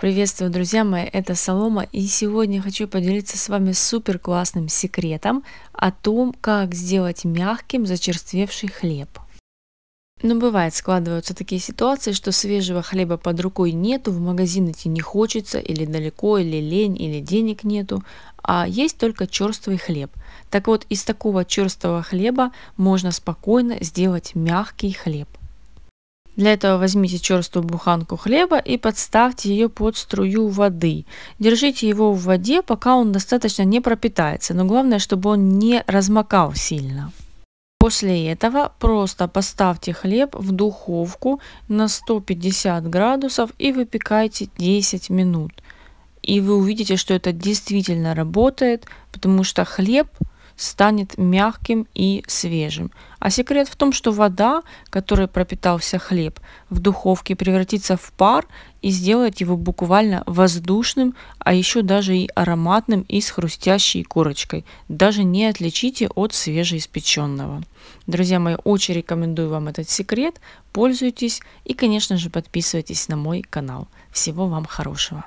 Приветствую, друзья мои, это Солома, и сегодня хочу поделиться с вами супер классным секретом о том, как сделать мягким зачерствевший хлеб. Но ну, бывает, складываются такие ситуации, что свежего хлеба под рукой нету, в магазин идти не хочется, или далеко, или лень, или денег нету, а есть только черствый хлеб. Так вот, из такого черствого хлеба можно спокойно сделать мягкий хлеб. Для этого возьмите черстую буханку хлеба и подставьте ее под струю воды. Держите его в воде, пока он достаточно не пропитается, но главное, чтобы он не размокал сильно. После этого просто поставьте хлеб в духовку на 150 градусов и выпекайте 10 минут. И вы увидите, что это действительно работает, потому что хлеб станет мягким и свежим. А секрет в том, что вода, которой пропитался хлеб, в духовке превратится в пар и сделает его буквально воздушным, а еще даже и ароматным и с хрустящей корочкой. Даже не отличите от свежеиспеченного. Друзья мои, очень рекомендую вам этот секрет. Пользуйтесь и, конечно же, подписывайтесь на мой канал. Всего вам хорошего!